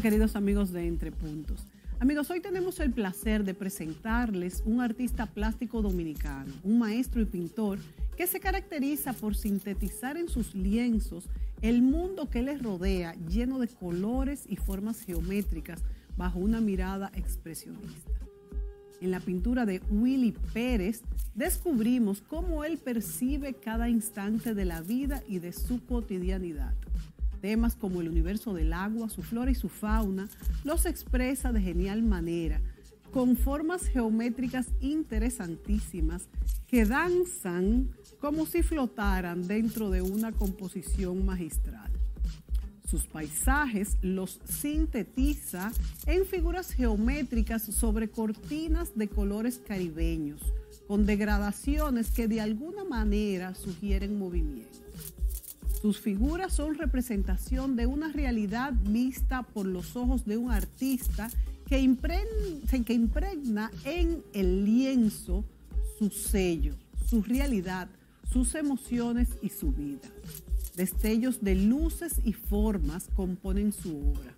queridos amigos de Entre Puntos. Amigos, hoy tenemos el placer de presentarles un artista plástico dominicano, un maestro y pintor que se caracteriza por sintetizar en sus lienzos el mundo que les rodea lleno de colores y formas geométricas bajo una mirada expresionista. En la pintura de Willy Pérez descubrimos cómo él percibe cada instante de la vida y de su cotidianidad. Temas como el universo del agua, su flora y su fauna, los expresa de genial manera, con formas geométricas interesantísimas que danzan como si flotaran dentro de una composición magistral. Sus paisajes los sintetiza en figuras geométricas sobre cortinas de colores caribeños, con degradaciones que de alguna manera sugieren movimiento. Sus figuras son representación de una realidad vista por los ojos de un artista que impregna, en el lienzo su sello, su realidad, sus emociones y su vida. Destellos de luces y formas componen su obra.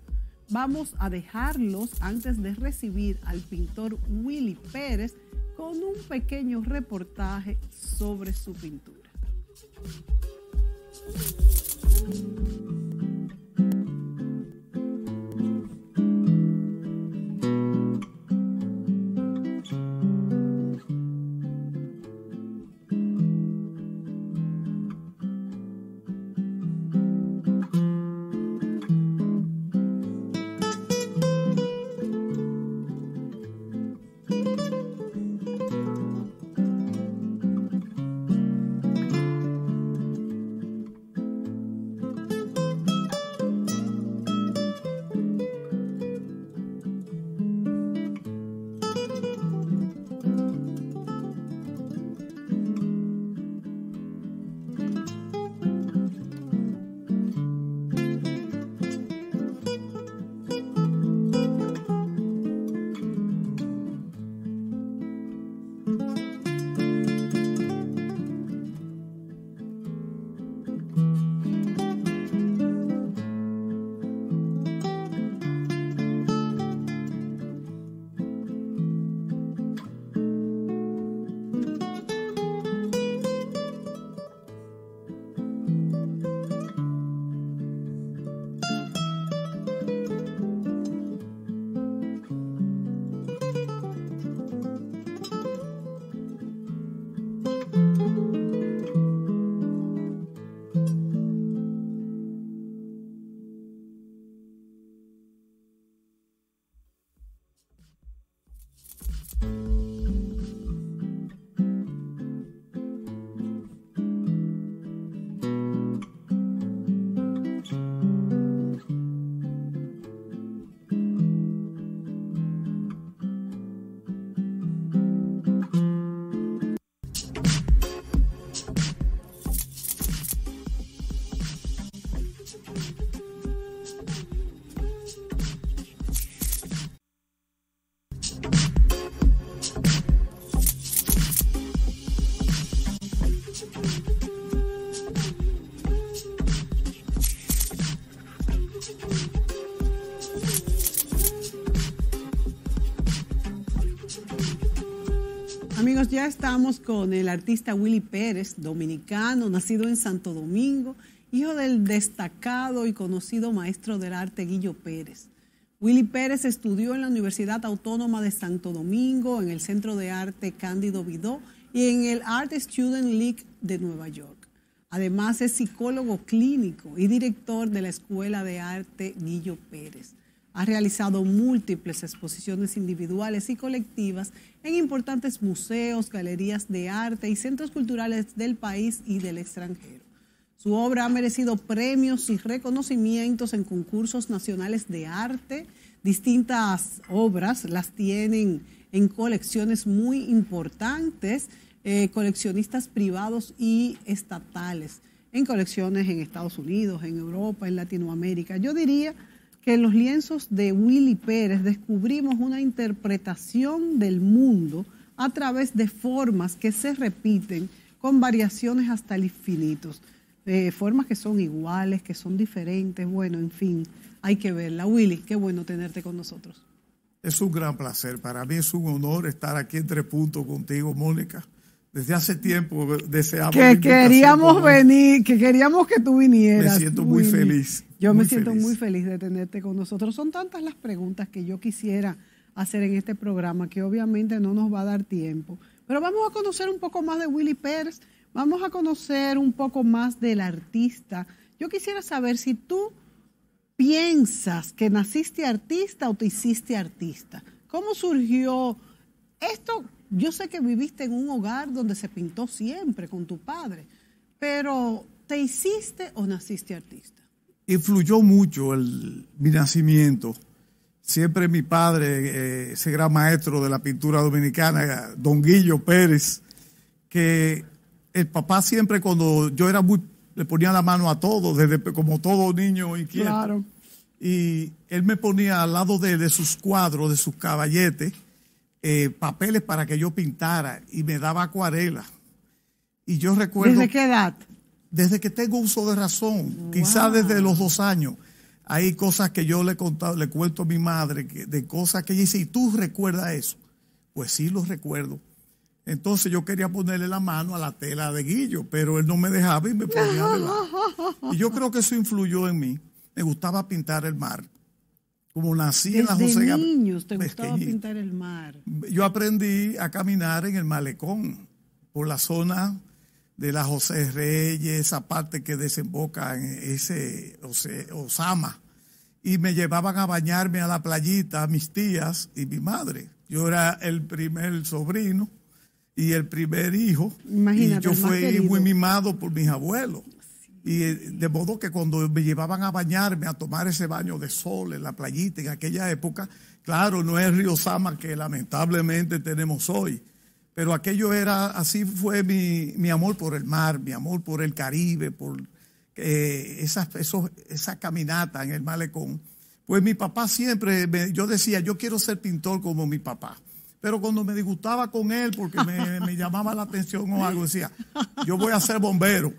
Vamos a dejarlos antes de recibir al pintor Willy Pérez con un pequeño reportaje sobre su pintura. Thank you. ya estamos con el artista Willy Pérez, dominicano, nacido en Santo Domingo, hijo del destacado y conocido maestro del arte Guillo Pérez. Willy Pérez estudió en la Universidad Autónoma de Santo Domingo, en el Centro de Arte Cándido Vidó y en el Art Student League de Nueva York. Además es psicólogo clínico y director de la Escuela de Arte Guillo Pérez ha realizado múltiples exposiciones individuales y colectivas en importantes museos, galerías de arte y centros culturales del país y del extranjero. Su obra ha merecido premios y reconocimientos en concursos nacionales de arte. Distintas obras las tienen en colecciones muy importantes, eh, coleccionistas privados y estatales, en colecciones en Estados Unidos, en Europa, en Latinoamérica. Yo diría que en los lienzos de Willy Pérez descubrimos una interpretación del mundo a través de formas que se repiten con variaciones hasta el infinito. Eh, formas que son iguales, que son diferentes, bueno, en fin, hay que verla. Willy, qué bueno tenerte con nosotros. Es un gran placer, para mí es un honor estar aquí en Tres Puntos contigo, Mónica. Desde hace tiempo deseamos. Que queríamos venir, que queríamos que tú vinieras. Me siento muy feliz. Yo me siento muy feliz de tenerte con nosotros. Son tantas las preguntas que yo quisiera hacer en este programa que obviamente no nos va a dar tiempo. Pero vamos a conocer un poco más de Willy Pérez, vamos a conocer un poco más del artista. Yo quisiera saber si tú piensas que naciste artista o te hiciste artista. ¿Cómo surgió esto? Yo sé que viviste en un hogar donde se pintó siempre con tu padre, pero ¿te hiciste o naciste artista? Influyó mucho mi nacimiento. Siempre mi padre, eh, ese gran maestro de la pintura dominicana, don Guillo Pérez, que el papá siempre cuando yo era muy, le ponía la mano a todos, desde, como todo niño inquieto. Claro. Y él me ponía al lado de, de sus cuadros, de sus caballetes, eh, papeles para que yo pintara y me daba acuarela. Y yo recuerdo... ¿Desde qué edad? Desde que tengo uso de razón, quizás desde los dos años. Hay cosas que yo le, contado, le cuento a mi madre, de cosas que ella dice, ¿y tú recuerdas eso? Pues sí, lo recuerdo. Entonces yo quería ponerle la mano a la tela de Guillo, pero él no me dejaba y me ponía de lado. Y yo creo que eso influyó en mí. Me gustaba pintar el mar. Como nací en la José gustaba pintar el mar. Yo aprendí a caminar en el malecón, por la zona de la José Reyes, esa parte que desemboca en ese Osama. Y me llevaban a bañarme a la playita mis tías y mi madre. Yo era el primer sobrino y el primer hijo. y yo fui muy mimado por mis abuelos. Y eh, de modo que cuando me llevaban a bañarme, a tomar ese baño de sol en la playita en aquella época, claro, no es Río Sama que lamentablemente tenemos hoy, pero aquello era, así fue mi, amor por el mar, mi amor por el Caribe, por eh, esas, esos, esa caminata en el malecón. Pues mi papá siempre, yo decía, yo quiero ser pintor como mi papá. Pero cuando me disgustaba con él porque me, llamaba la atención o algo, decía, yo voy a ser bombero.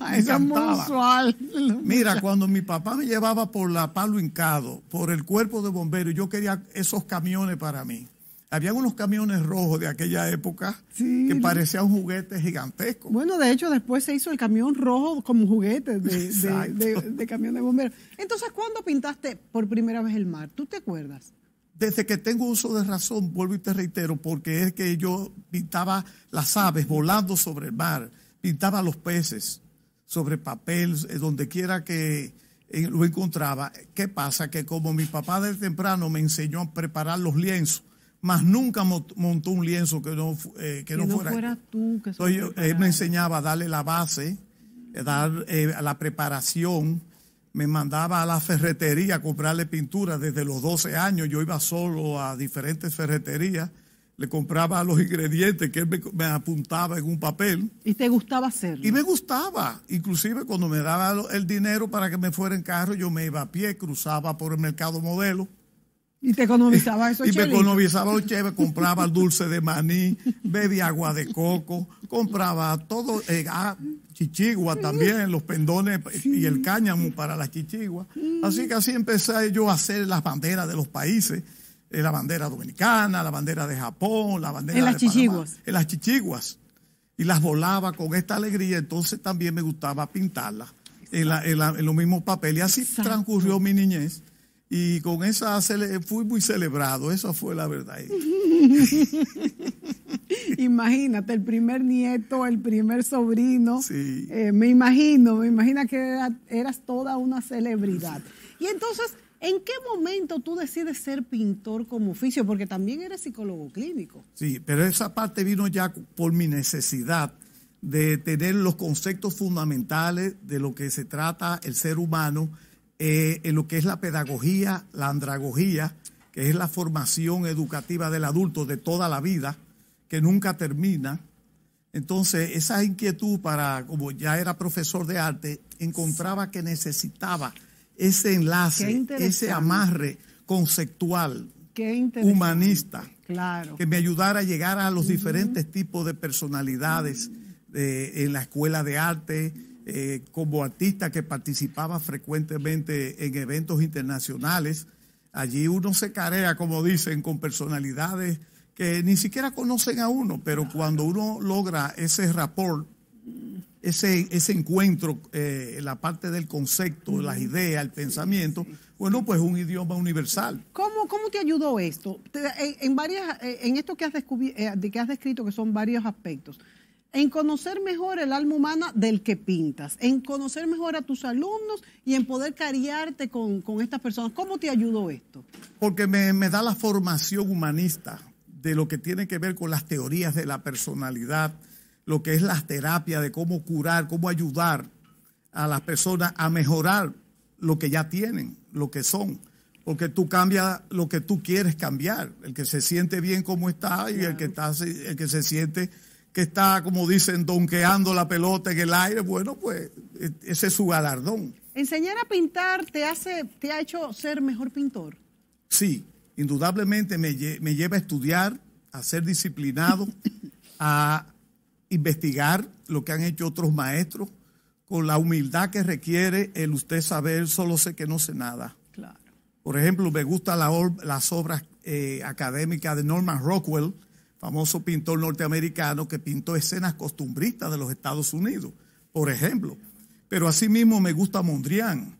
muy usual. Mira, cuando mi papá me llevaba por la palo hincado, por el cuerpo de bombero, yo quería esos camiones para mí. Habían unos camiones rojos de aquella época que que un juguete gigantesco. Bueno, de hecho, después se hizo el camión rojo como juguete de, camión de bombero. Entonces, ¿cuándo pintaste por primera vez el mar? ¿Tú te acuerdas? desde que tengo uso de razón, vuelvo y te reitero, porque es que yo pintaba las aves volando sobre el mar, pintaba los peces sobre papel, eh, donde quiera que eh, lo encontraba. ¿Qué pasa? Que como mi papá de temprano me enseñó a preparar los lienzos, más nunca montó un lienzo que no, eh, que, no, fuera, tú. Que él me enseñaba a darle la base, a dar la preparación, me mandaba a la ferretería a comprarle pintura. Desde los 12 años yo iba solo a diferentes ferreterías, le compraba los ingredientes que él me, apuntaba en un papel. ¿Y te gustaba hacerlo? Y me gustaba. Inclusive cuando me daba el dinero para que me fuera en carro, yo me iba a pie, cruzaba por el mercado modelo y te economizaba eso. Y me economizaba el cheve compraba dulce de maní, bebía agua de coco, compraba todo, eh, ah, chichigua también, los pendones y el cáñamo para las chichiguas. Así que así empecé yo a hacer las banderas de los países, eh, la bandera dominicana, la bandera de Japón, la bandera en las chichiguas. en las chichiguas. Y las volaba con esta alegría, entonces también me gustaba pintarlas en, los mismos papeles. Y así transcurrió mi niñez y con esa fui muy celebrado, esa fue la verdad. Imagínate, el primer nieto, el primer sobrino. Sí. Eh, me imagino, me imagino que eras toda una celebridad. Y entonces, ¿en qué momento tú decides ser pintor como oficio? Porque también eres psicólogo clínico. Sí, pero esa parte vino ya por mi necesidad de tener los conceptos fundamentales de lo que se trata el ser humano eh, en lo que es la pedagogía, la andragogía, que es la formación educativa del adulto de toda la vida, que nunca termina. Entonces, esa inquietud para, como ya era profesor de arte, encontraba que necesitaba ese enlace, ese amarre conceptual, humanista, claro. que me ayudara a llegar a los diferentes tipos de personalidades mm. eh, en la escuela de arte eh, como artista que participaba frecuentemente en eventos internacionales. Allí uno se carea, como dicen, con personalidades que ni siquiera conocen a uno, pero cuando uno logra ese rapport, ese, ese encuentro, eh, la parte del concepto, las ideas, el pensamiento, bueno, pues un idioma universal. ¿Cómo, cómo te ayudó esto? En, varias, eh, en esto que has, eh, de que has descrito, que son varios aspectos, en conocer mejor el alma humana del que pintas, en conocer mejor a tus alumnos y en poder cariarte con, con estas personas. ¿Cómo te ayudó esto? Porque me, da la formación humanista de lo que tiene que ver con las teorías de la personalidad, lo que es la terapia de cómo curar, cómo ayudar a las personas a mejorar lo que ya tienen, lo que son. Porque tú cambias lo que tú quieres cambiar. El que se siente bien como está y el, que está, el que se siente que está, como dicen, donqueando la pelota en el aire, bueno, pues e, ese es su galardón. ¿Enseñar a pintar te, hace, te ha hecho ser mejor pintor? Sí, indudablemente me, lleva a estudiar, a ser disciplinado, a investigar lo que han hecho otros maestros, con la humildad que requiere el usted saber, solo sé que no sé nada. Claro. Por ejemplo, me gustan la, las obras eh, académicas de Norman Rockwell, famoso pintor norteamericano que pintó escenas costumbristas de los Estados Unidos, por ejemplo. Pero asimismo me gusta Mondrian.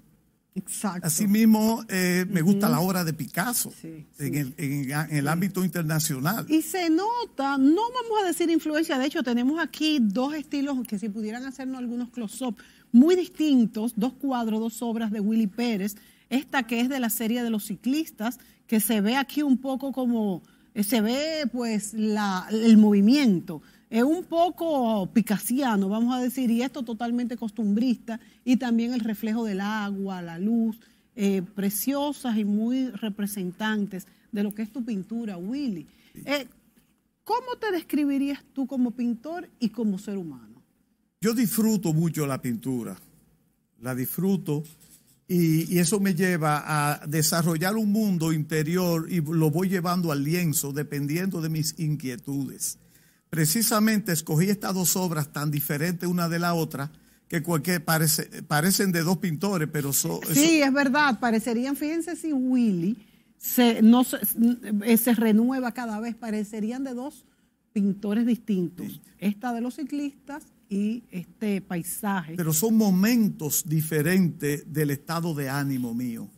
Exacto. Asimismo, eh, me gusta la obra de Picasso En, el, ámbito internacional. Y se nota, no vamos a decir influencia, de hecho tenemos aquí dos estilos que si pudieran hacernos algunos close-up muy distintos, dos cuadros, dos obras de Willy Pérez, esta que es de la serie de los ciclistas, que se ve aquí un poco como se ve pues el movimiento. Es un poco picasiano, vamos a decir, y esto totalmente costumbrista, y también el reflejo del agua, la luz, eh, preciosas y muy representantes de lo que es tu pintura, Willy. Eh, ¿Cómo te describirías tú como pintor y como ser humano? Yo disfruto mucho la pintura, la disfruto y, eso me lleva a desarrollar un mundo interior y lo voy llevando al lienzo dependiendo de mis inquietudes. Precisamente escogí estas dos obras tan diferentes una de la otra que parecen de dos pintores, pero son... Sí, es verdad, parecerían, fíjense si Willy se, no, se, eh, renueva cada vez, parecerían de dos pintores distintos. Esta de los ciclistas este paisaje. Pero son momentos diferentes del estado de ánimo mío.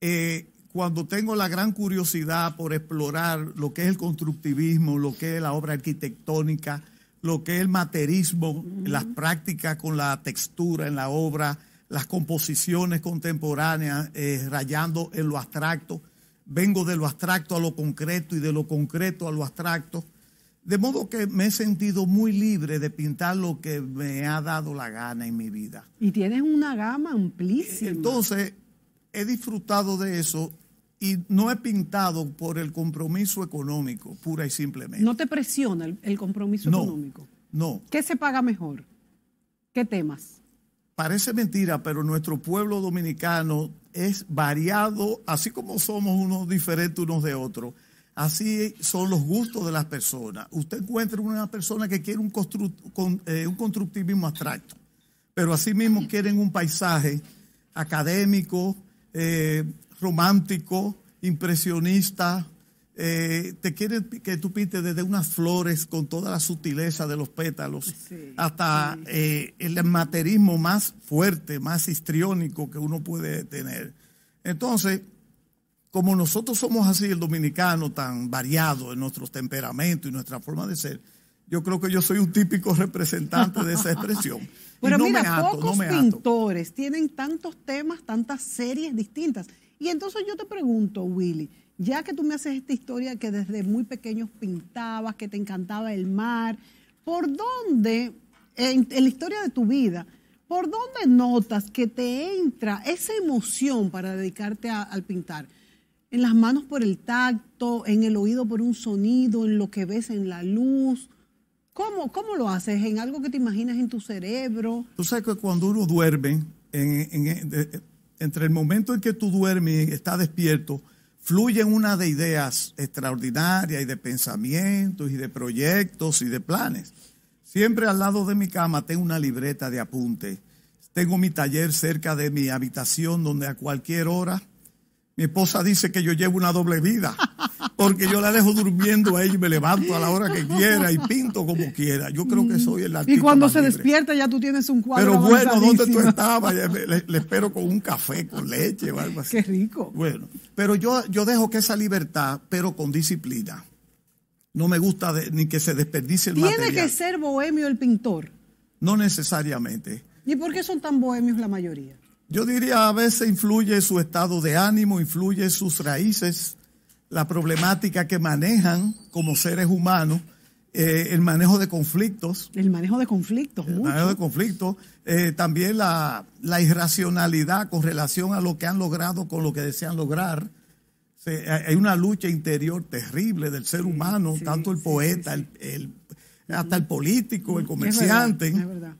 Eh, cuando tengo la gran curiosidad por explorar lo que es el constructivismo, lo que es la obra arquitectónica, lo que es el materismo, las prácticas con la textura en la obra, las composiciones contemporáneas, eh, rayando en lo abstracto. Vengo de lo abstracto a lo concreto y de lo concreto a lo abstracto. De modo que me he sentido muy libre de pintar lo que me ha dado la gana en mi vida. Y tienes una gama amplísima. Eh, entonces, he disfrutado de eso y no he pintado por el compromiso económico, pura y simplemente. ¿No te presiona el, compromiso económico? No. ¿Qué se paga mejor? ¿Qué temas? Parece mentira, pero nuestro pueblo dominicano es variado, así como somos unos diferentes unos de otros Así son los gustos de las personas. Usted encuentra una persona que quiere un, eh, constructivismo abstracto, pero asimismo quieren un paisaje académico, eh, romántico, impresionista. Eh, te quieren que tú pintes desde unas flores con toda la sutileza de los pétalos hasta el materismo más fuerte, más histriónico que uno puede tener. Entonces, como nosotros somos así, el dominicano, tan variado en nuestros temperamentos y nuestra forma de ser, yo creo que yo soy un típico representante de esa expresión. Pero mira, pocos pintores tienen tantos temas, tantas series distintas. Y entonces yo te pregunto, Willy, ya que tú me haces esta historia que desde muy pequeños pintabas, que te encantaba el mar, ¿por dónde, en, la historia de tu vida, por dónde notas que te entra esa emoción para dedicarte al pintar? en las manos por el tacto, en el oído por un sonido, en lo que ves en la luz. ¿Cómo, cómo lo haces? ¿En algo que te imaginas en tu cerebro? Tú sabes que cuando uno duerme, entre el momento en que tú duermes y estás despierto, fluyen una de ideas extraordinarias y de pensamientos y de proyectos y de planes. Siempre al lado de mi cama tengo una libreta de apuntes. Tengo mi taller cerca de mi habitación donde a cualquier hora mi esposa dice que yo llevo una doble vida, porque yo la dejo durmiendo a ella y me levanto a la hora que quiera y pinto como quiera. Yo creo que soy el artista. Y cuando se despierta ya tú tienes un cuadro. Pero bueno, ¿dónde tú estabas? Le, espero con un café, con leche o algo así. Qué rico. Bueno, pero yo, yo dejo que esa libertad, pero con disciplina. No me gusta ni que se desperdicie el material. ¿Tiene que ser bohemio el pintor? No necesariamente. ¿Y por qué son tan bohemios la mayoría? Yo diría a veces influye su estado de ánimo, influye sus raíces, la problemática que manejan como seres humanos, eh, el manejo de conflictos. El manejo de conflictos, El manejo de conflictos. Eh, también la, irracionalidad con relación a lo que han logrado con lo que desean lograr. hay una lucha interior terrible del ser humano, tanto el poeta, hasta el político, el comerciante. es verdad.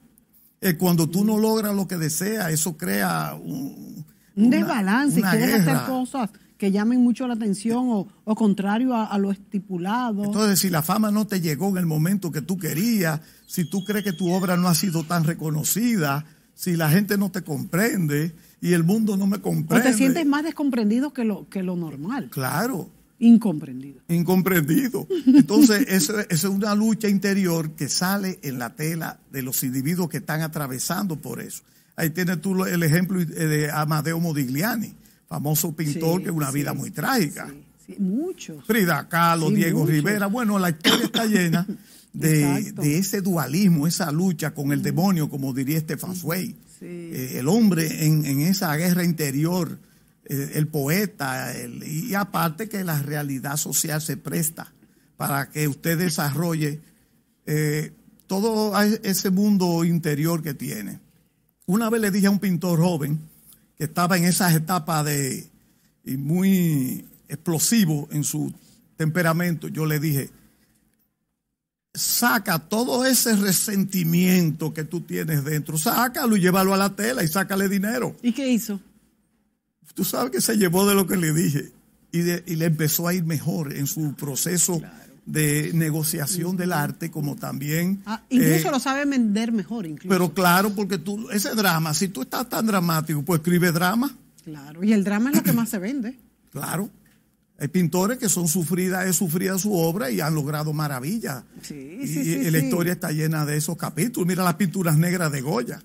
Eh, cuando tú no logras lo que deseas, eso crea un, desbalance y quieres hacer cosas que llamen mucho la atención o, contrario a, lo estipulado. Entonces, si la fama no te llegó en el momento que tú querías, si tú crees que tu obra no ha sido tan reconocida, si la gente no te comprende y el mundo no me comprende. O te sientes más descomprendido que lo, que lo normal. Claro. Incomprendido. Incomprendido. Entonces, esa es una lucha interior que sale en la tela de los individuos que están atravesando por eso. Ahí tienes tú el ejemplo eh, de Amadeo Modigliani, famoso pintor que una vida muy trágica. Sí, muchos. Frida Kahlo, Diego Rivera. Bueno, la historia está llena de, ese dualismo, esa lucha con el mm. demonio, como diría Estefan Zweig. Eh, el hombre en, en esa guerra interior el poeta, y aparte que la realidad social se presta para que usted desarrolle eh, todo e, ese mundo interior que tiene. Una vez le dije a un pintor joven que estaba en esas etapas de y muy explosivo en su temperamento, yo le dije, saca todo ese resentimiento que tú tienes dentro, sácalo y llévalo a la tela y sácale dinero. ¿Y qué hizo? Tú sabes que se llevó de lo que le dije y, le empezó a ir mejor en su proceso de negociación del arte, como también... Ah, incluso eh, lo sabe vender mejor, incluso. Pero claro, porque tú, ese drama, si tú estás tan dramático, pues escribe drama. Claro, y el drama es lo que más se vende. Claro. Hay pintores que son sufridas, es sufrida su obra y han logrado maravillas. Sí, sí, y la historia está llena de esos capítulos. Mira las pinturas negras de Goya.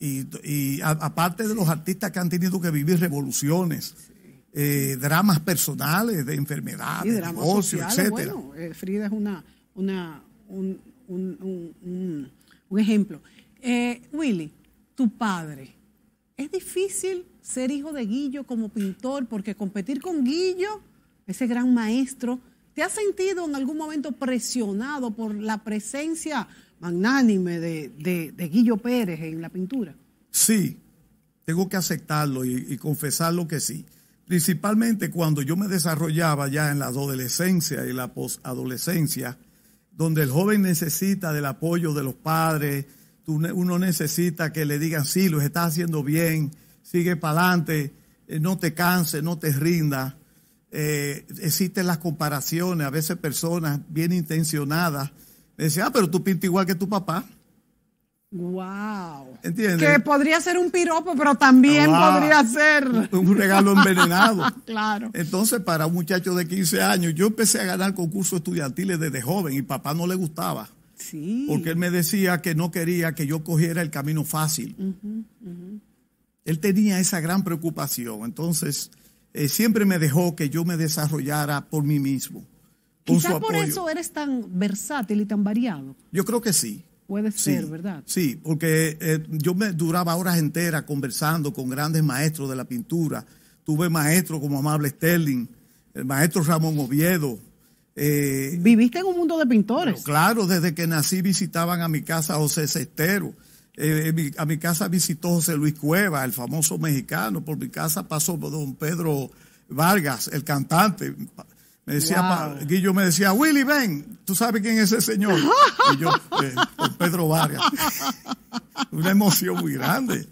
Y, aparte de los artistas que han tenido que vivir revoluciones, eh, dramas personales, de enfermedades, negocios, etc. Bueno, eh, Frida es una, una, un, un, un, un ejemplo. Eh, Willy, tu padre, es difícil ser hijo de Guillo como pintor, porque competir con Guillo, ese gran maestro, ¿te has sentido en algún momento presionado por la presencia magnánime de, Guillo Pérez en la pintura? Sí, tengo que aceptarlo y, confesarlo que sí. Principalmente cuando yo me desarrollaba ya en la adolescencia y la posadolescencia, donde el joven necesita del apoyo de los padres, uno necesita que le digan, sí, lo estás haciendo bien, sigue para adelante, eh, no te canses, no te rindas. Eh, existen las comparaciones, a veces personas bien intencionadas me decía, ah, pero tú pintas igual que tu papá. Wow. ¿Entiendes? Que podría ser un piropo, pero también ah, podría ser un regalo envenenado. claro. Entonces, para un muchacho de 15 años, yo empecé a ganar concursos estudiantiles desde joven y papá no le gustaba. Sí. Porque él me decía que no quería que yo cogiera el camino fácil. Él tenía esa gran preocupación. Entonces, eh, siempre me dejó que yo me desarrollara por mí mismo. Quizás por eso eres tan versátil y tan variado. Yo creo que sí. Puede ser, ¿verdad? Sí, porque eh, yo me duraba horas enteras conversando con grandes maestros de la pintura. Tuve maestros como Amable Sterling, el maestro Ramón Oviedo. Eh, Viviste en un mundo de pintores. claro, desde que nací visitaban a mi casa José Sestero. Eh, a mi casa visitó José Luis Cueva, el famoso mexicano. Por mi casa pasó don Pedro Vargas, el cantante. Me decía, Guillo me decía, Willy, ven, tú sabes quién es ese señor. Y yo, eh, Pedro Vargas. Una emoción muy grande.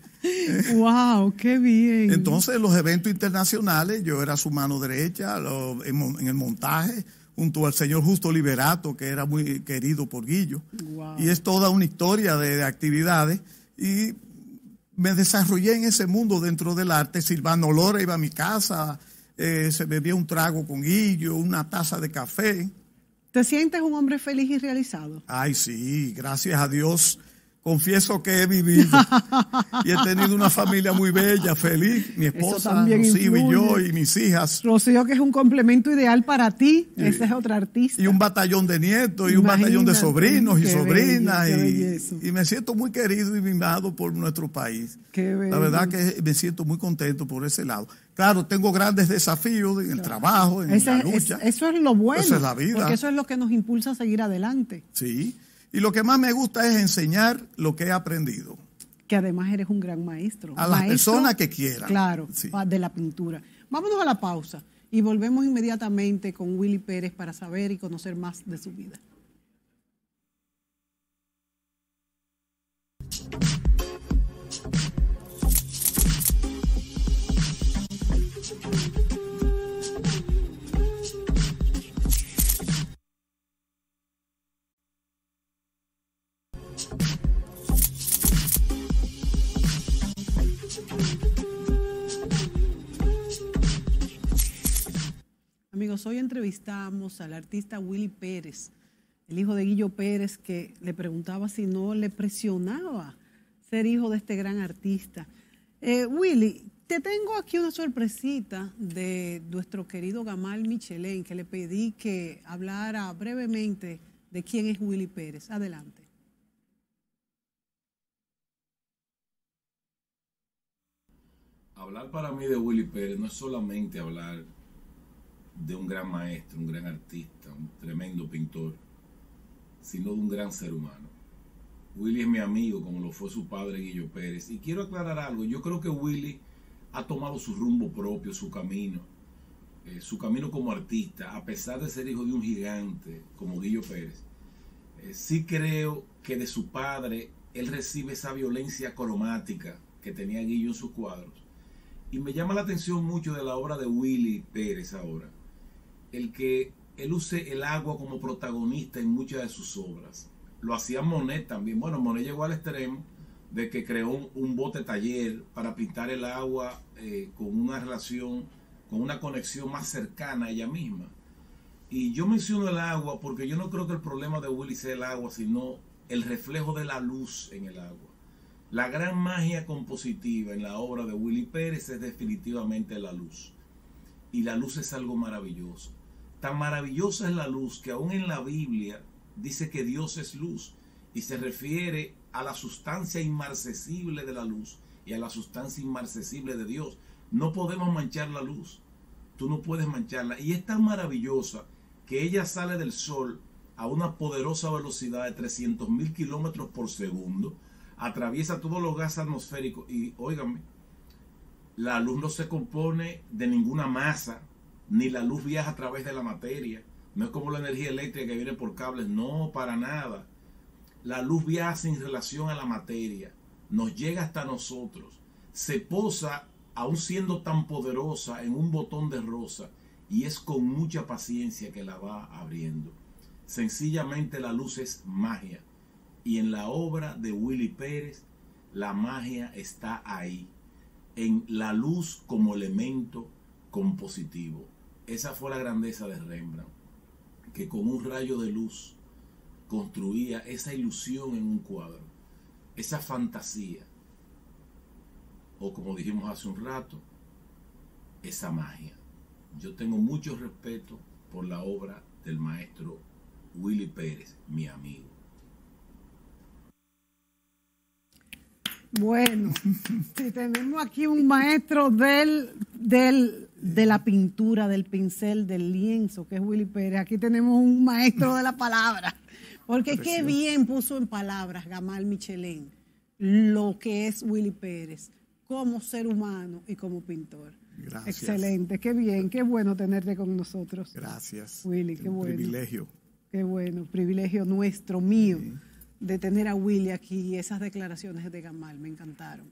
¡Wow! ¡Qué bien! Entonces, los eventos internacionales, yo era su mano derecha en, el montaje, junto al señor Justo Liberato, que era muy querido por Guillo. Y es toda una historia de, de actividades. Y me desarrollé en ese mundo dentro del arte. Silvano Lora iba a mi casa eh, se bebía un trago con guillo, una taza de café. ¿Te sientes un hombre feliz y realizado? Ay, sí, gracias a Dios confieso que he vivido y he tenido una familia muy bella, feliz, mi esposa, Rocío y yo y mis hijas. Rocío que es un complemento ideal para ti, ese es otra artista. Y un batallón de nietos y un batallón de sobrinos y sobrinas y, me siento muy querido y mimado por nuestro país. La verdad que me siento muy contento por ese lado. Claro, tengo grandes desafíos en el trabajo, en la lucha. eso es lo bueno. la vida. Porque eso es lo que nos impulsa a seguir adelante. Sí. Y lo que más me gusta es enseñar lo que he aprendido. Que además eres un gran maestro. A la persona que quiera. Claro, de la pintura. Vámonos a la pausa y volvemos inmediatamente con Willy Pérez para saber y conocer más de su vida. Amigos, hoy entrevistamos al artista Willy Pérez, el hijo de Guillo Pérez, que le preguntaba si no le presionaba ser hijo de este gran artista. Eh, Willy, te tengo aquí una sorpresita de nuestro querido Gamal Michelén, que le pedí que hablara brevemente de quién es Willy Pérez. Adelante. Hablar para mí de Willy Pérez no es solamente hablar de un gran maestro, un gran artista, un tremendo pintor, sino de un gran ser humano. Willy es mi amigo, como lo fue su padre Guillo Pérez. Y quiero aclarar algo, yo creo que Willy ha tomado su rumbo propio, su camino, eh, su camino como artista, a pesar de ser hijo de un gigante como Guillo Pérez. Eh, sí creo que de su padre él recibe esa violencia cromática que tenía Guillo en sus cuadros. Y me llama la atención mucho de la obra de Willy Pérez ahora, el que él use el agua como protagonista en muchas de sus obras. Lo hacía Monet también. Bueno, Monet llegó al extremo de que creó un, bote taller para pintar el agua eh, con una relación, con una conexión más cercana a ella misma. Y yo menciono el agua porque yo no creo que el problema de Willy sea el agua, sino el reflejo de la luz en el agua. La gran magia compositiva en la obra de Willy Pérez es definitivamente la luz. Y la luz es algo maravilloso maravillosa es la luz que aún en la Biblia dice que Dios es luz y se refiere a la sustancia inmarcesible de la luz y a la sustancia inmarcesible de Dios. No podemos manchar la luz. Tú no puedes mancharla. Y es tan maravillosa que ella sale del sol a una poderosa velocidad de 300 mil kilómetros por segundo, atraviesa todos los gases atmosféricos y, óigame, la luz no se compone de ninguna masa, ni la luz viaja a través de la materia. No es como la energía eléctrica que viene por cables, no, para nada. La luz viaja sin relación a la materia, nos llega hasta nosotros, se posa, aún siendo tan poderosa, en un botón de rosa y es con mucha paciencia que la va abriendo. Sencillamente la luz es magia y en la obra de Willy Pérez la magia está ahí, en la luz como elemento compositivo. Esa fue la grandeza de Rembrandt, que con un rayo de luz construía esa ilusión en un cuadro, esa fantasía, o como dijimos hace un rato, esa magia. Yo tengo mucho respeto por la obra del maestro Willy Pérez, mi amigo. Bueno, tenemos aquí un maestro del, del de la pintura, del pincel, del lienzo, que es Willy Pérez. Aquí tenemos un maestro de la palabra. Porque qué bien puso en palabras Gamal Michelén lo que es Willy Pérez como ser humano y como pintor. Gracias. Excelente, qué bien, qué bueno tenerte con nosotros. Gracias. Willy, qué bueno. Privilegio. Qué bueno, privilegio nuestro, mío, de tener a Willy aquí y esas declaraciones de Gamal me encantaron.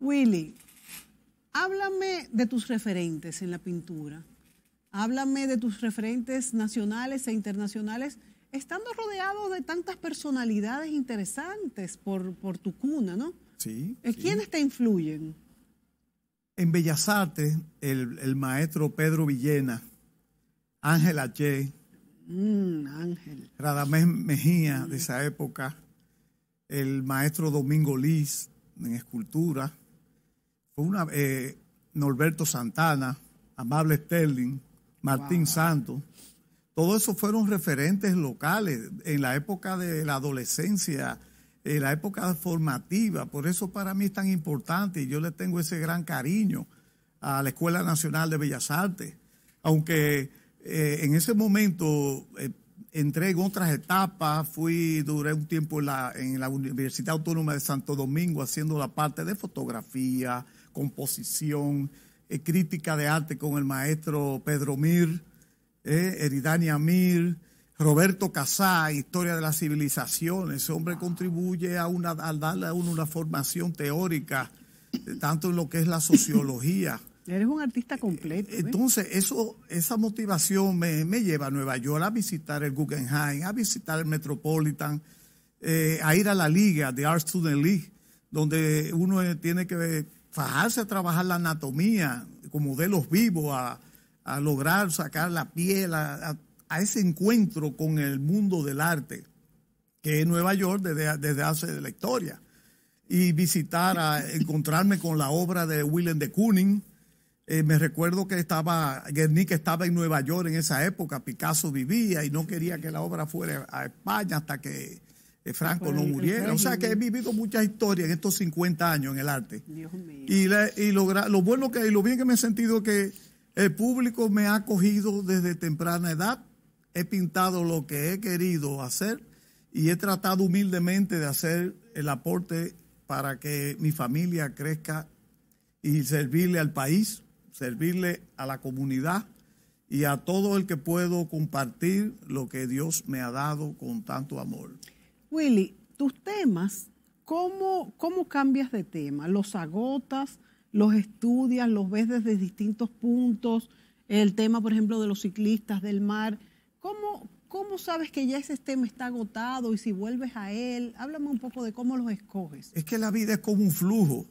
Willy, Háblame de tus referentes en la pintura. Háblame de tus referentes nacionales e internacionales, estando rodeado de tantas personalidades interesantes por, tu cuna, ¿no? Eh, sí. ¿Quiénes te influyen? En Bellas Artes, el, maestro Pedro Villena, Ángel H. Mm, Ángel. Radamés Mejía, de esa época, el maestro Domingo Liz, en escultura eh, Norberto Santana, Amable Sterling, Martín Santos. Todos esos fueron referentes locales en la época de la adolescencia, en la época formativa. Por eso para mí es tan importante y yo le tengo ese gran cariño a la Escuela Nacional de Bellas Artes. Aunque eh, en ese momento eh, entré en otras etapas, fui, duré un tiempo en la, en la Universidad Autónoma de Santo Domingo haciendo la parte de fotografía, composición, eh, crítica de arte con el maestro Pedro Mir, eh, Eridania Mir, Roberto Casá, Historia de las Civilizaciones. Ese hombre contribuye a, una, darle a uno una formación teórica, eh, tanto en lo que es la sociología. Eres un artista completo. Entonces, eso, esa motivación me, lleva a Nueva York a visitar el Guggenheim, a visitar el Metropolitan, a ir a la liga, de Art Student League, donde uno tiene que fajarse a trabajar la anatomía con modelos vivos, a, lograr sacar la piel, a, ese encuentro con el mundo del arte, que es Nueva York desde, hace de la historia. Y visitar, a, encontrarme con la obra de Willem de Kooning. Eh, me recuerdo que estaba, Guernica estaba en Nueva York en esa época, Picasso vivía y no quería que la obra fuera a España hasta que Franco no muriera. O sea que he vivido muchas historias en estos 50 años en el arte. Dios mío. Y, lo, bueno que, lo bien que me he sentido que el público me ha acogido desde temprana edad. He pintado lo que he querido hacer y he tratado humildemente de hacer el aporte para que mi familia crezca y servirle al país, servirle a la comunidad y a todo el que puedo compartir lo que Dios me ha dado con tanto amor. Willy, tus temas, ¿cómo, cómo cambias de tema? ¿Los agotas? ¿Los estudias? ¿Los ves desde distintos puntos? El tema, por ejemplo, de los ciclistas del mar. ¿Cómo, ¿Cómo sabes que ya ese tema está agotado y si vuelves a él? Háblame un poco de cómo los escoges. Es que la vida es como un flujo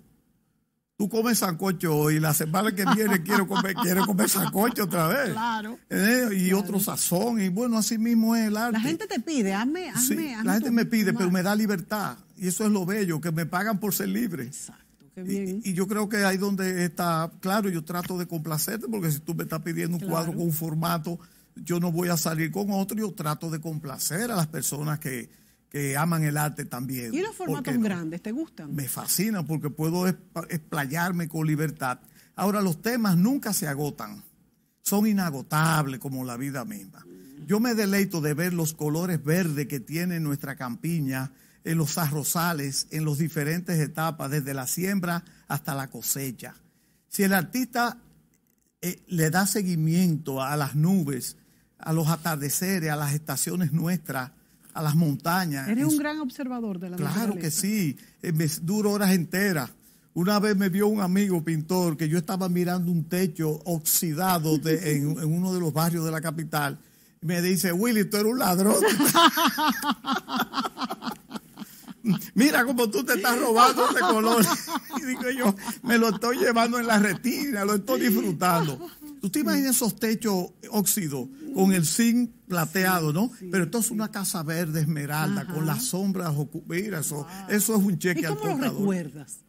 tú comes sancocho hoy, la semana que viene quiero comer, quiero comer sancocho otra vez. Claro. Eh, y otro sazón, y bueno, así mismo es el arte. La gente te pide, hazme, hazme. la gente me pide, pero me da libertad. Y eso es lo bello, que me pagan por ser libre. Exacto. Qué bien. Y, yo creo que ahí donde está, claro, yo trato de complacerte, porque si tú me estás pidiendo un cuadro con un formato, yo no voy a salir con otro, yo trato de complacer a las personas que, aman el arte también. ¿Y los formatos grandes te gustan? Me fascina porque puedo explayarme con libertad. Ahora, los temas nunca se agotan, son inagotables como la vida misma. Yo me deleito de ver los colores verdes que tiene nuestra campiña, en los arrozales, en las diferentes etapas, desde la siembra hasta la cosecha. Si el artista eh, le da seguimiento a las nubes, a los atardeceres, a las estaciones nuestras, a las montañas. Eres un gran observador de la Claro que sí, eh, me duro horas enteras. Una vez me vio un amigo pintor que yo estaba mirando un techo oxidado en, en, uno de los barrios de la capital. Me dice, Willy, tú eres un ladrón. Mira cómo tú te estás robando este color. y digo yo, me lo estoy llevando en la retina, lo estoy disfrutando. Tú te esos techos óxidos con el zinc plateado, ¿no? Pero esto es una casa verde esmeralda con las sombras. Mira, eso, eso es un cheque al Lo recuerdas?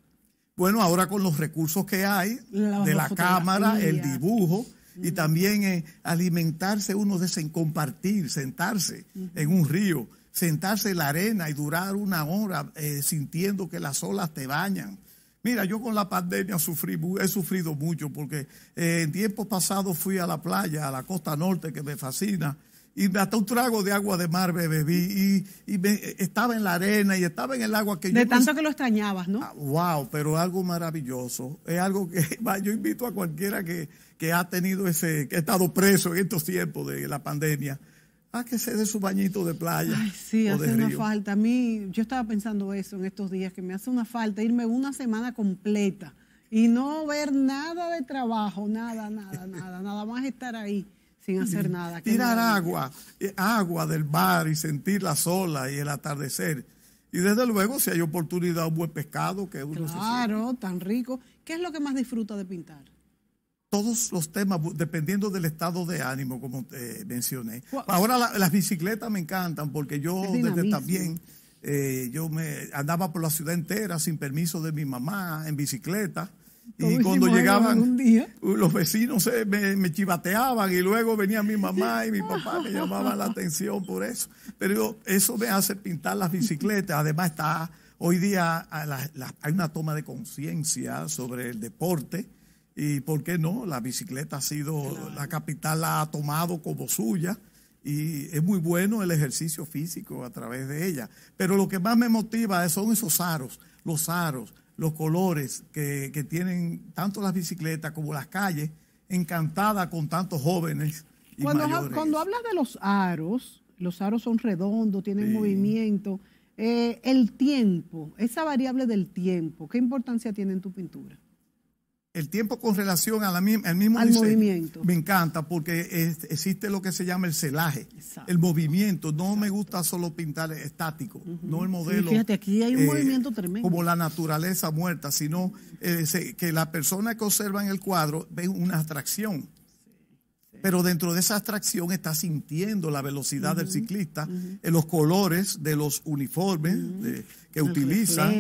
Bueno, ahora con los recursos que hay de la cámara, el dibujo y también eh, alimentarse uno de compartir, sentarse en un río, sentarse en la arena y durar una hora eh, sintiendo que las olas te bañan. Mira, yo con la pandemia sufrí, he sufrido mucho porque eh, en tiempos pasados fui a la playa, a la costa norte, que me fascina, y hasta un trago de agua de mar me bebí, y, eh, estaba en la arena y estaba en el agua que yo... De tanto que lo extrañabas, ¿no? Ah, wow, pero algo maravilloso, es algo que yo invito a cualquiera que, que ha tenido ese, que ha estado preso en estos tiempos de la pandemia, a ah, que se su bañito de playa. Ay, sí, hace una falta. A mí, yo estaba pensando eso en estos días, que me hace una falta irme una semana completa y no ver nada de trabajo, nada, nada, nada, nada más estar ahí sin hacer nada. Tirar agua, eh, agua del bar y sentir la sola y el atardecer. Y desde luego, si hay oportunidad, un buen pescado que uno Claro, tan rico. ¿Qué es lo que más disfruta de pintar? todos los temas, dependiendo del estado de ánimo, como mencioné. Ahora las bicicletas me encantan porque yo desde también, eh, yo me andaba por la ciudad entera sin permiso de mi mamá en bicicleta. y cuando llegaban los vecinos me, chivateaban y luego venía mi mamá y mi papá me llamaban la atención por eso. Pero eso me hace pintar las bicicletas. Además está hoy día hay una toma de conciencia sobre el deporte y por qué no, la bicicleta ha sido, la capital la ha tomado como suya y es muy bueno el ejercicio físico a través de ella. Pero lo que más me motiva son esos aros, los aros, los colores que, tienen tanto las bicicletas como las calles, encantada con tantos jóvenes. cuando, cuando hablas de los aros, los aros son redondos, tienen movimiento. Eh, el tiempo, esa variable del tiempo, ¿qué importancia tiene en tu pintura? el tiempo con relación al mismo movimiento. Me encanta porque existe lo que se llama el celaje, el movimiento. No me gusta solo pintar estático, no el modelo. fíjate, aquí hay un eh, movimiento tremendo. Como la naturaleza muerta, sino eh, que la persona que observa en el cuadro ve una atracción. Pero dentro de esa atracción está sintiendo la velocidad del ciclista, eh, los colores de los uniformes que utiliza,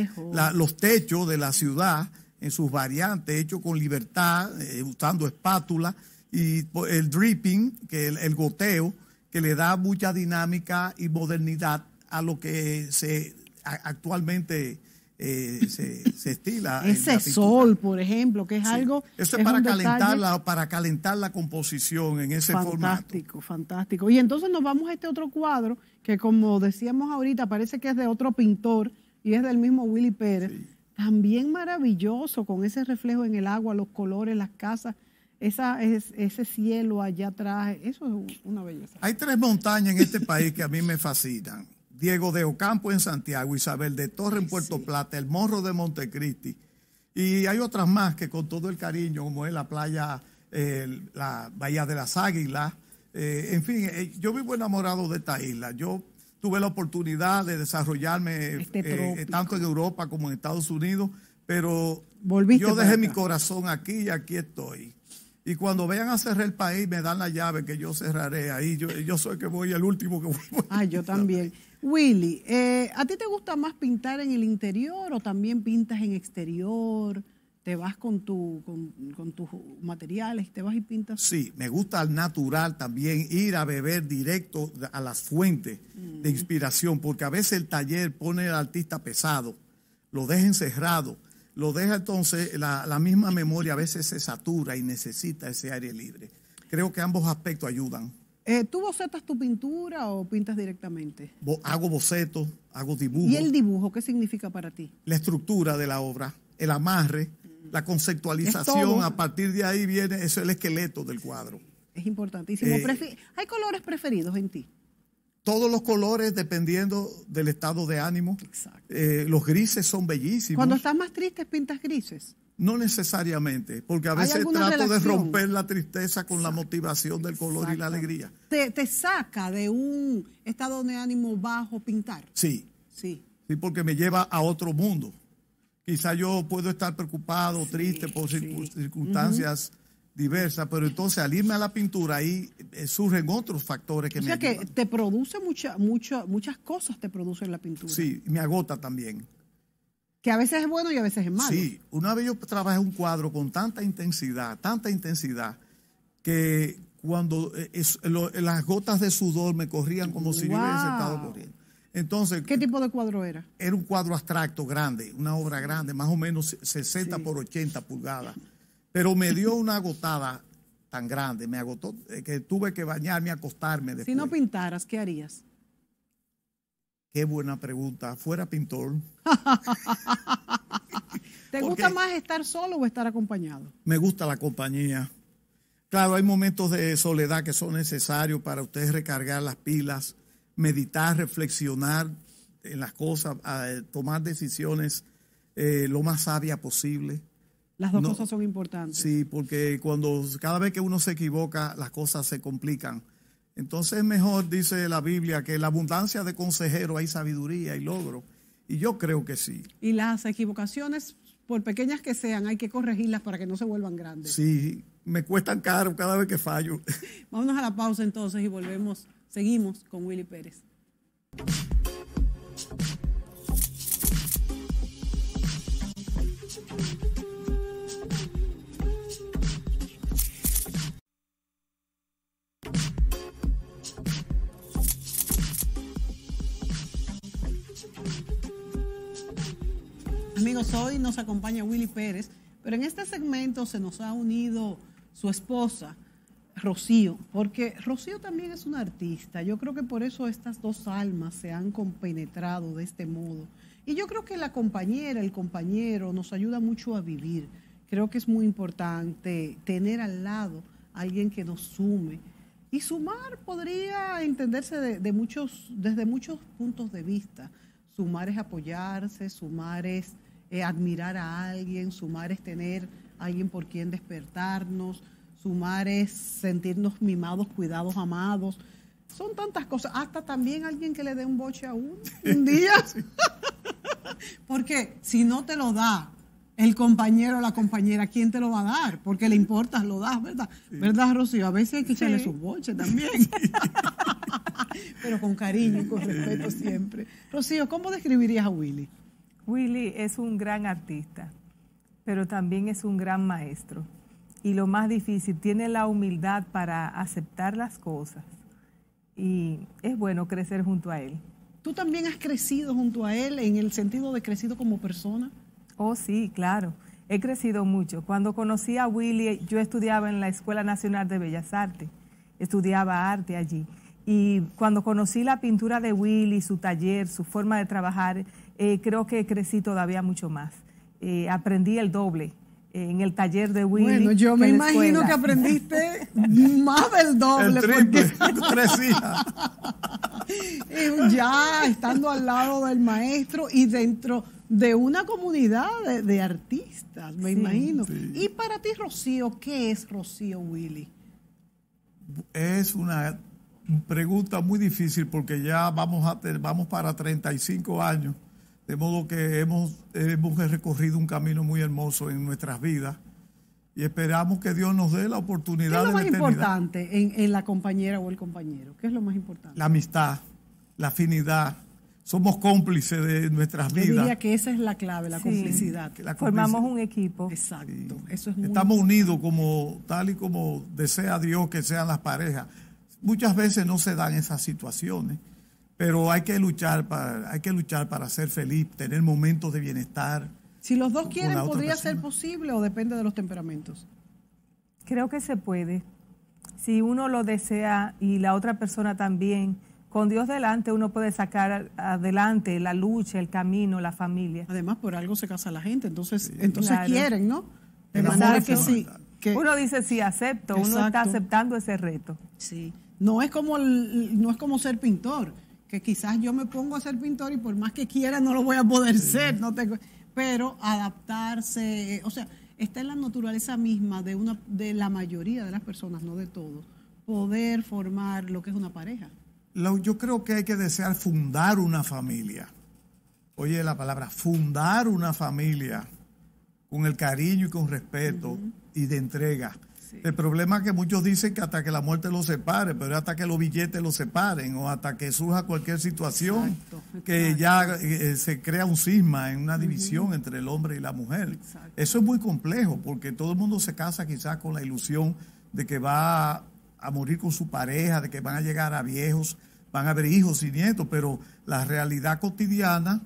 los techos de la ciudad en sus variantes, hecho con libertad, eh, usando espátula, y pues, el dripping, que el, goteo, que le da mucha dinámica y modernidad a lo que se actualmente eh, se, estila. Ese sol, por ejemplo, que es algo. Eso es, para calentar la, para calentar la composición en ese formato. Fantástico, fantástico. Y entonces nos vamos a este otro cuadro que, como decíamos ahorita, parece que es de otro pintor y es del mismo Willy Pérez también maravilloso con ese reflejo en el agua, los colores, las casas. Esa, ese cielo allá atrás, eso es una belleza. Hay tres montañas en este país que a mí me fascinan. Diego de Ocampo en Santiago, Isabel de Torre en Puerto Plata, el Morro de Montecristi. Y hay otras más que con todo el cariño, como es la playa, la Bahía de las Águilas. Eh, en fin, eh, yo vivo enamorado de esta isla. Yo Tuve la oportunidad de desarrollarme este eh, eh, tanto en Europa como en Estados Unidos, pero yo dejé mi corazón aquí y aquí estoy. Y cuando vean a cerrar el país, me dan la llave que yo cerraré ahí. Yo, yo soy que voy el último que voy. Ah, yo también. Willy, eh, ¿a ti te gusta más pintar en el interior o también pintas en exterior? te vas con, tu, con, tus materiales, te vas y pintas. Sí, me gusta al natural también ir a beber directo a las fuentes de mm. inspiración, porque a veces el taller pone al artista pesado, lo deja encerrado, lo deja entonces, la, misma memoria a veces se satura y necesita ese aire libre. Creo que ambos aspectos ayudan. Eh, ¿Tú bocetas tu pintura o pintas directamente? hago bocetos, hago dibujos. ¿Y el dibujo qué significa para ti? La estructura de la obra, el amarre, la conceptualización, a partir de ahí viene, eso es el esqueleto del cuadro. Es importantísimo. Eh, ¿Hay colores preferidos en ti? Todos los colores dependiendo del estado de ánimo. Eh, los grises son bellísimos. Cuando estás más triste, pintas grises. No necesariamente, porque a veces trato de romper la tristeza con la motivación del color y la alegría. Te, te, saca de un estado de ánimo bajo pintar. Sí. Sí. Sí, porque me lleva a otro mundo. Quizá yo puedo estar preocupado, triste por circunstancias diversas, pero entonces al irme a la pintura ahí eh, surgen otros factores que o sea que te produce muchas cosas, te produce la pintura. Sí, me agota también. Que a veces es bueno y a veces es malo. Sí, una vez yo trabajé un cuadro con tanta intensidad, tanta intensidad, que cuando eh, las gotas de sudor me corrían como si me yo corriendo. Entonces, ¿Qué tipo de cuadro era? Era un cuadro abstracto grande, una obra grande, más o menos 60 por 80 pulgadas. Pero me dio una agotada tan grande, me agotó, eh, que tuve que bañarme, acostarme. Si no pintaras, ¿qué harías? Qué buena pregunta. Fuera pintor. ¿Te gusta más estar solo o estar acompañado? Me gusta la compañía. Claro, hay momentos de soledad que son necesarios para ustedes recargar las pilas meditar, reflexionar en las cosas, a eh, tomar decisiones eh, lo más sabia posible. Las dos cosas son importantes. Sí, porque cuando cada vez que uno se equivoca, las cosas se complican. Entonces mejor, dice la Biblia, que en la abundancia de consejeros hay sabiduría y logro. Y yo creo que sí. Y las equivocaciones, por pequeñas que sean, hay que corregirlas para que no se vuelvan grandes. Sí, me cuestan caro cada vez que fallo. Vámonos a la pausa entonces y volvemos Seguimos con Willy Pérez. Amigos, hoy nos acompaña Willy Pérez, pero en este segmento se nos ha unido su esposa, Rocío, porque Rocío también es un artista. Yo creo que por eso estas dos almas se han compenetrado de este modo. Y yo creo que la compañera, el compañero nos ayuda mucho a vivir. Creo que es muy importante tener al lado a alguien que nos sume. Y sumar podría entenderse de, muchos, desde muchos puntos de vista. Sumar es apoyarse, sumar es eh, admirar a alguien, sumar es tener alguien por quien despertarnos Sumar es sentirnos mimados, cuidados, amados. Son tantas cosas. Hasta también alguien que le dé un boche a uno un día. Porque si no te lo da el compañero o la compañera, ¿quién te lo va a dar? Porque le importas, lo das, ¿verdad? ¿Verdad, Rocío? A veces hay que echarle sus boches también. Pero con cariño y con respeto siempre. Rocío, ¿cómo describirías a Willy? Willy es un gran artista, pero también es un gran maestro y lo más difícil, tiene la humildad para aceptar las cosas. Y es bueno crecer junto a Él. ¿Tú también has crecido junto a Él en el sentido de crecido como persona? Oh, sí, claro. He crecido mucho. Cuando conocí a Willy, yo estudiaba en la Escuela Nacional de Bellas Artes. Estudiaba arte allí. Y cuando conocí la pintura de Willy, su taller, su forma de trabajar, eh, creo que crecí todavía mucho más. Eh, aprendí el doble en el taller de Willy. Bueno, yo me imagino que aprendiste más del doble. porque... tres hijas. ya estando al lado del maestro y dentro de una comunidad de, artistas, me imagino. Y para ti, Rocío, ¿qué es Rocío Willy? Es una pregunta muy difícil porque ya vamos, a, vamos para 35 años de modo que hemos, hemos recorrido un camino muy hermoso en nuestras vidas y esperamos que Dios nos dé la oportunidad. ¿Qué es lo más importante en, la compañera o el compañero? ¿Qué es lo más importante? La amistad, la afinidad. Somos cómplices de nuestras vidas. Yo diría que esa es la clave, la complicidad. Formamos un equipo. Exacto. Eso Estamos unidos como tal y como desea Dios que sean las parejas. Muchas veces no se dan esas situaciones. Pero hay que luchar para, hay que luchar para ser feliz, tener momentos de bienestar. Si los dos quieren, podría ser posible o depende de los temperamentos. Creo que se puede. Si uno lo desea y la otra persona también, con Dios delante uno puede sacar adelante la lucha, el camino, la familia. Además, por algo se casa la gente, entonces, entonces quieren, ¿no? De que sí. uno dice sí, acepto, uno está aceptando ese reto. Sí. No es como no es como ser pintor que quizás yo me pongo a ser pintor y por más que quiera no lo voy a poder ser, no tengo, pero adaptarse, o sea, está en la naturaleza misma de, una, de la mayoría de las personas, no de todos, poder formar lo que es una pareja. Yo creo que hay que desear fundar una familia. Oye, la palabra fundar una familia con el cariño y con respeto y de entrega. El problema es que muchos dicen que hasta que la muerte los separe, pero hasta que los billetes los separen o hasta que surja cualquier situación que ya eh, se crea un cisma en una división entre el hombre y la mujer. Eso es muy complejo porque todo el mundo se casa quizás con la ilusión de que va a morir con su pareja, de que van a llegar a viejos, van a haber hijos y nietos, pero la realidad cotidiana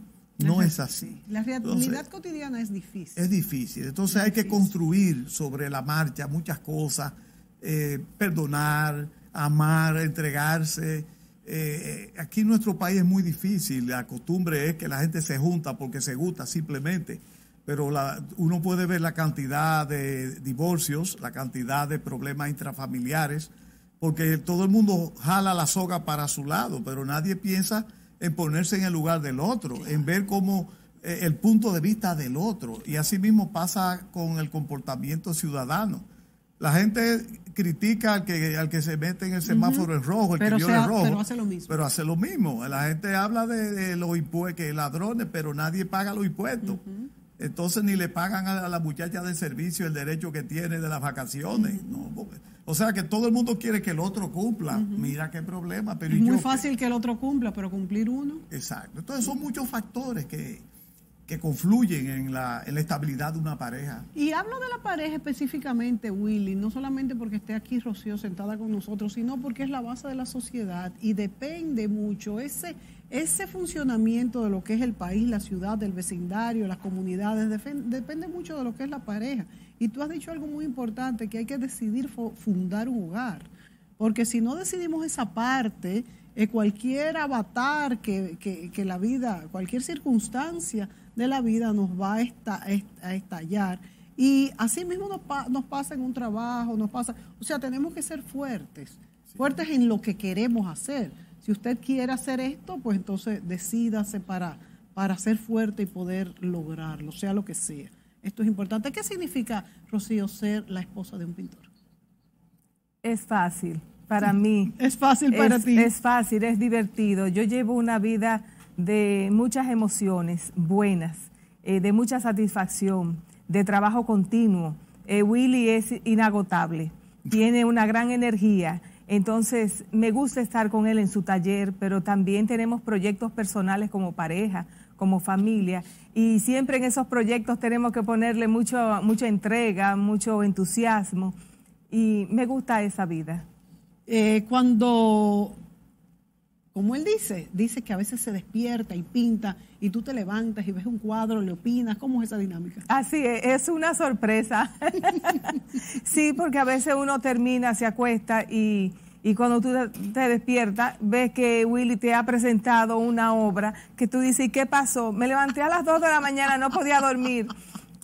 no es así. La realidad cotidiana es difícil. Es difícil. Entonces hay que construir sobre la marcha muchas cosas, eh, perdonar, amar, entregarse. Eh, aquí en nuestro país es muy difícil. La costumbre es que la gente se junta porque se gusta simplemente. Pero la, uno puede ver la cantidad de divorcios, la cantidad de problemas intrafamiliares, porque todo el mundo jala la soga para su lado, pero nadie piensa en ponerse en el lugar del otro, en ver como eh, el punto de vista del otro. Y así mismo pasa con el comportamiento ciudadano. La gente critica al que, al que se mete en el semáforo en rojo, el que viola el rojo. Pero hace lo mismo. Pero hace lo mismo. La gente habla de, los impuestos, que ladrones, pero nadie paga los impuestos entonces ni le pagan a la muchacha de servicio el derecho que tiene de las vacaciones. ¿no? O sea que todo el mundo quiere que el otro cumpla. Mira qué problema. Pero es muy fácil que el otro cumpla, pero cumplir uno. Exacto. Entonces son muchos factores que, confluyen en la, en la, estabilidad de una pareja. Y hablo de la pareja específicamente, Willy, no solamente porque esté aquí Rocío sentada con nosotros, sino porque es la base de la sociedad y depende mucho ese ese funcionamiento de lo que es el país, la ciudad, el vecindario, las comunidades, depende mucho de lo que es la pareja. Y tú has dicho algo muy importante, que hay que decidir fundar un hogar. Porque si no decidimos esa parte, eh, cualquier avatar que, la vida, cualquier circunstancia de la vida nos va a, estallar. Y así mismo nos, pasa en un trabajo, nos pasa... O sea, tenemos que ser fuertes, fuertes en lo que queremos hacer si usted quiere hacer esto, pues entonces decídase para, para ser fuerte y poder lograrlo, sea lo que sea. Esto es importante. ¿Qué significa, Rocío, ser la esposa de un pintor? Es fácil para mí. Es fácil para ti. Es fácil, es divertido. Yo llevo una vida de muchas emociones buenas, eh, de mucha satisfacción, de trabajo continuo. Eh, Willy es inagotable, tiene una gran energía entonces, me gusta estar con él en su taller, pero también tenemos proyectos personales como pareja, como familia. Y siempre en esos proyectos tenemos que ponerle mucho, mucha entrega, mucho entusiasmo. Y me gusta esa vida. Eh, cuando como él dice, dice que a veces se despierta y pinta y tú te levantas y ves un cuadro, le opinas, ¿cómo es esa dinámica? Así es, es una sorpresa. sí, porque a veces uno termina, se acuesta y, cuando tú te despiertas ves que Willy te ha presentado una obra que tú dices, ¿y qué pasó? Me levanté a las 2 de la mañana, no podía dormir.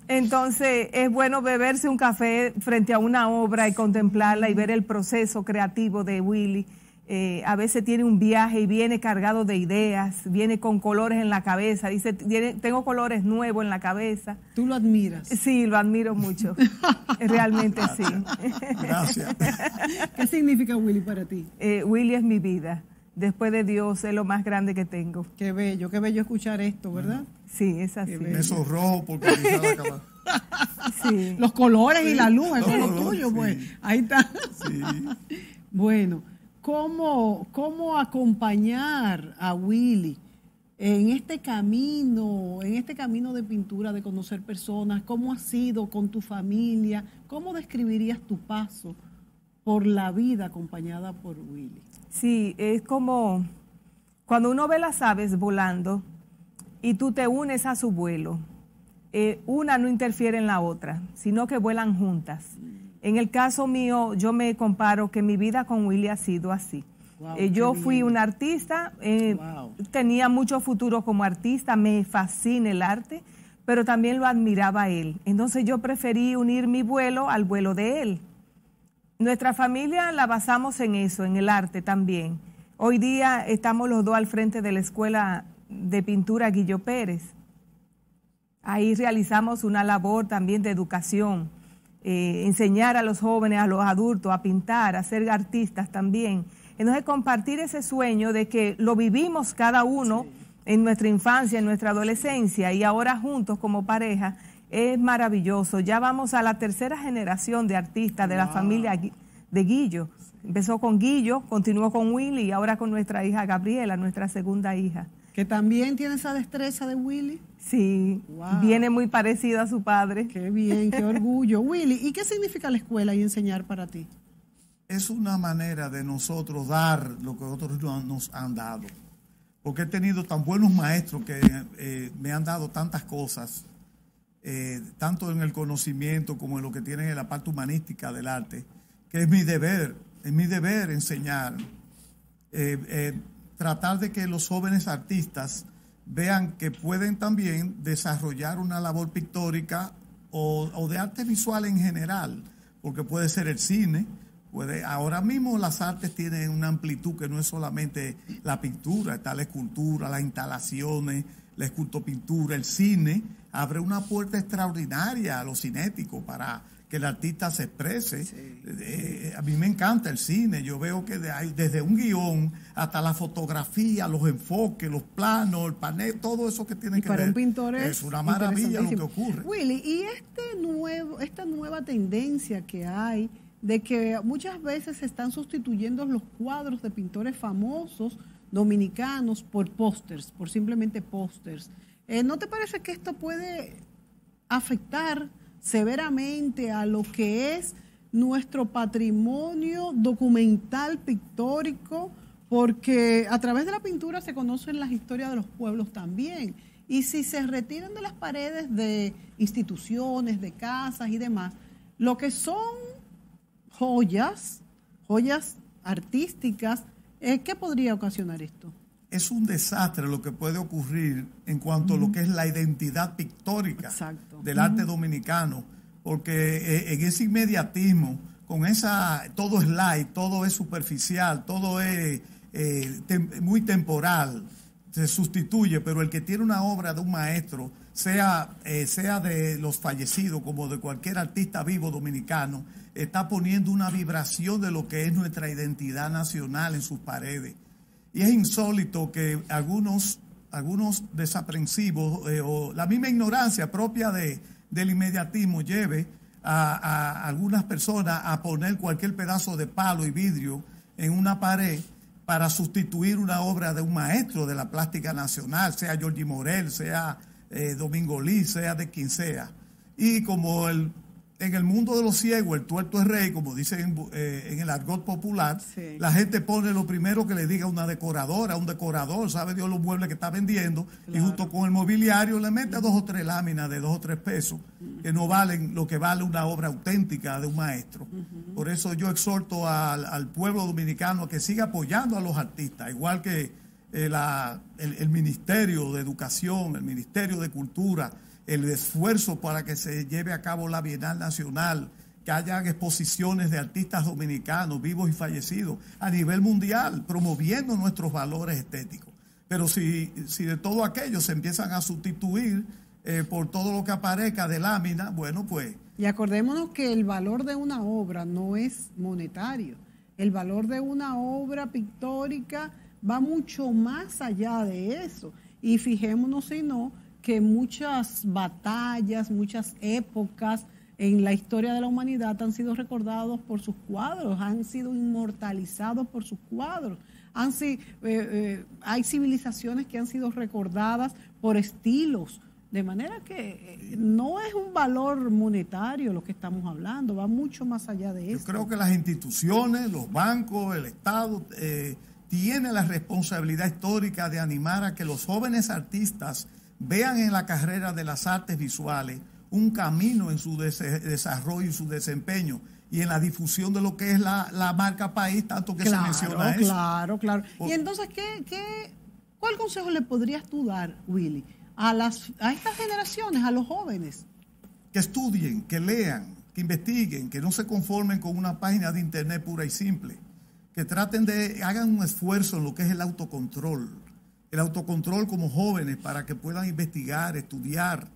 Entonces es bueno beberse un café frente a una obra y contemplarla y ver el proceso creativo de Willy eh, a veces tiene un viaje y viene cargado de ideas, viene con colores en la cabeza, dice, tengo colores nuevos en la cabeza. ¿Tú lo admiras? Sí, lo admiro mucho, realmente sí. Gracias. ¿Qué significa Willy para ti? Eh, Willy es mi vida. Después de Dios es lo más grande que tengo. Qué bello, qué bello escuchar esto, ¿verdad? Sí, es así. Esos rojo porque sí. Los colores y la luz, son es lo tuyo, pues. Ahí está. Bueno cómo, acompañar a Willy en este camino, en este camino de pintura, de conocer personas, cómo ha sido con tu familia, cómo describirías tu paso por la vida acompañada por Willy. Sí, es como cuando uno ve las aves volando y tú te unes a su vuelo, eh, una no interfiere en la otra, sino que vuelan juntas. En el caso mío, yo me comparo que mi vida con Willy ha sido así. Eh, yo fui un artista, eh, tenía mucho futuro como artista, me fascina el arte, pero también lo admiraba él. Entonces yo preferí unir mi vuelo al vuelo de él. Nuestra familia la basamos en eso, en el arte también. Hoy día estamos los dos al frente de la Escuela de Pintura Guillo Pérez. Ahí realizamos una labor también de educación eh, enseñar a los jóvenes, a los adultos a pintar, a ser artistas también. Entonces, compartir ese sueño de que lo vivimos cada uno en nuestra infancia, en nuestra adolescencia y ahora juntos como pareja, es maravilloso. Ya vamos a la tercera generación de artistas de la familia de Guillo. Empezó con Guillo, continuó con Willy y ahora con nuestra hija Gabriela, nuestra segunda hija. Que también tiene esa destreza de Willy. Sí, viene muy parecida a su padre. Qué bien, qué orgullo. Willy, ¿y qué significa la escuela y enseñar para ti? Es una manera de nosotros dar lo que otros nos han dado. Porque he tenido tan buenos maestros que eh, me han dado tantas cosas, eh, tanto en el conocimiento como en lo que tienen en la parte humanística del arte, que es mi deber, es mi deber enseñar. Eh, tratar de que los jóvenes artistas vean que pueden también desarrollar una labor pictórica o, de arte visual en general, porque puede ser el cine, ahora mismo las artes tienen una amplitud que no es solamente la pintura, está la escultura, las instalaciones, la escultopintura, el cine, abre una puerta extraordinaria a lo cinético para que el artista se exprese. Eh, a mí me encanta el cine, yo veo que de desde un guión hasta la fotografía, los enfoques, los planos, el panel, todo eso que tiene que ver. Un es, una maravilla lo que ocurre. Willy, y este nuevo, esta nueva tendencia que hay de que muchas veces se están sustituyendo los cuadros de pintores famosos dominicanos por pósters, por simplemente pósters. Eh, ¿No te parece que esto puede afectar severamente a lo que es nuestro patrimonio documental pictórico, porque a través de la pintura se conocen las historias de los pueblos también. Y si se retiran de las paredes de instituciones, de casas y demás, lo que son joyas, joyas artísticas, ¿eh? ¿qué podría ocasionar esto? es un desastre lo que puede ocurrir en cuanto a lo que es la identidad pictórica del arte dominicano, porque eh, en ese inmediatismo, con esa, todo es light, todo es superficial, todo es eh, muy temporal, se sustituye, pero el que tiene una obra de un maestro, sea, eh, sea de los fallecidos como de cualquier artista vivo dominicano, está poniendo una vibración de lo que es nuestra identidad nacional en sus paredes. Y es insólito que algunos, algunos desaprensivos eh, o la misma ignorancia propia de, del inmediatismo lleve a, algunas personas a poner cualquier pedazo de palo y vidrio en una pared para sustituir una obra de un maestro de la plástica nacional, sea Jordi Morel, sea eh, Domingo Lee, sea de quien sea. Y como el en el mundo de los ciegos, el tuerto es rey, como dicen eh, en, el argot popular, la gente pone lo primero que le diga una decoradora, un decorador, sabe Dios los muebles que está vendiendo, y junto con el mobiliario le mete dos o tres láminas de dos o tres pesos, que no valen lo que vale una obra auténtica de un maestro. Por eso yo exhorto al, pueblo dominicano a que siga apoyando a los artistas, igual que eh, el Ministerio de Educación, el Ministerio de Cultura, el esfuerzo para que se lleve a cabo la Bienal Nacional, que haya exposiciones de artistas dominicanos vivos y fallecidos a nivel mundial, promoviendo nuestros valores estéticos. Pero si, si de todo aquello se empiezan a sustituir eh, por todo lo que aparezca de lámina, bueno, pues... Y acordémonos que el valor de una obra no es monetario. El valor de una obra pictórica va mucho más allá de eso. Y fijémonos si no que muchas batallas, muchas épocas en la historia de la humanidad han sido recordados por sus cuadros, han sido inmortalizados por sus cuadros. Han, eh, eh, hay civilizaciones que han sido recordadas por estilos, de manera que eh, no es un valor monetario lo que estamos hablando, va mucho más allá de eso. Yo creo que las instituciones, los bancos, el Estado, tiene la responsabilidad histórica de animar a que los jóvenes artistas vean en la carrera de las artes visuales un camino en su desarrollo y su desempeño y en la difusión de lo que es la, marca país, tanto que se menciona eso. Claro, claro. y entonces, ¿qué, qué, cuál consejo le podrías tú dar, Willy, a, las, a estas generaciones, a los jóvenes? Que estudien, que lean, que investiguen, que no se conformen con una página de internet pura y simple, que traten de, hagan un esfuerzo en lo que es el autocontrol, el autocontrol como jóvenes para que puedan investigar, estudiar,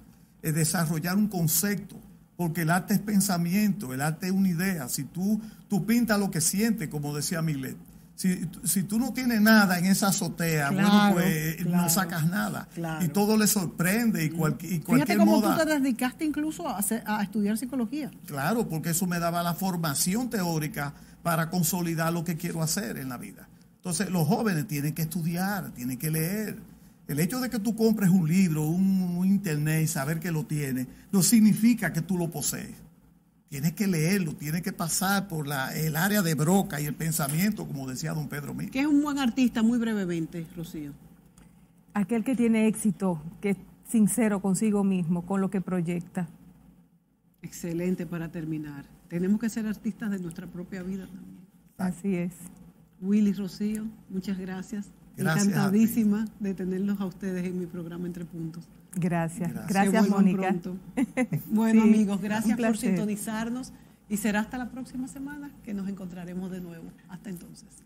eh, desarrollar un concepto, porque el arte es pensamiento, el arte es una idea. Si tú, tú pintas lo que sientes, como decía Milet, si, tú no tienes nada en esa azotea, bueno, pues eh, no sacas nada. Y todo le sorprende y, mm. y cualquier Fíjate cómo tú te dedicaste incluso a, estudiar psicología. Claro, porque eso me daba la formación teórica para consolidar lo que quiero hacer en la vida. Entonces, los jóvenes tienen que estudiar, tienen que leer. El hecho de que tú compres un libro, un, internet y saber que lo tienes, no significa que tú lo posees. Tienes que leerlo, tienes que pasar por la, el área de broca y el pensamiento, como decía don Pedro Mí. ¿Qué es un buen artista, muy brevemente, Rocío? Aquel que tiene éxito, que es sincero consigo mismo, con lo que proyecta. Excelente para terminar. Tenemos que ser artistas de nuestra propia vida también. Así es. Willy Rocío, muchas gracias. gracias Encantadísima de tenerlos a ustedes en mi programa Entre Puntos. Gracias, gracias, Mónica. bueno, amigos, gracias por sintonizarnos y será hasta la próxima semana que nos encontraremos de nuevo. Hasta entonces.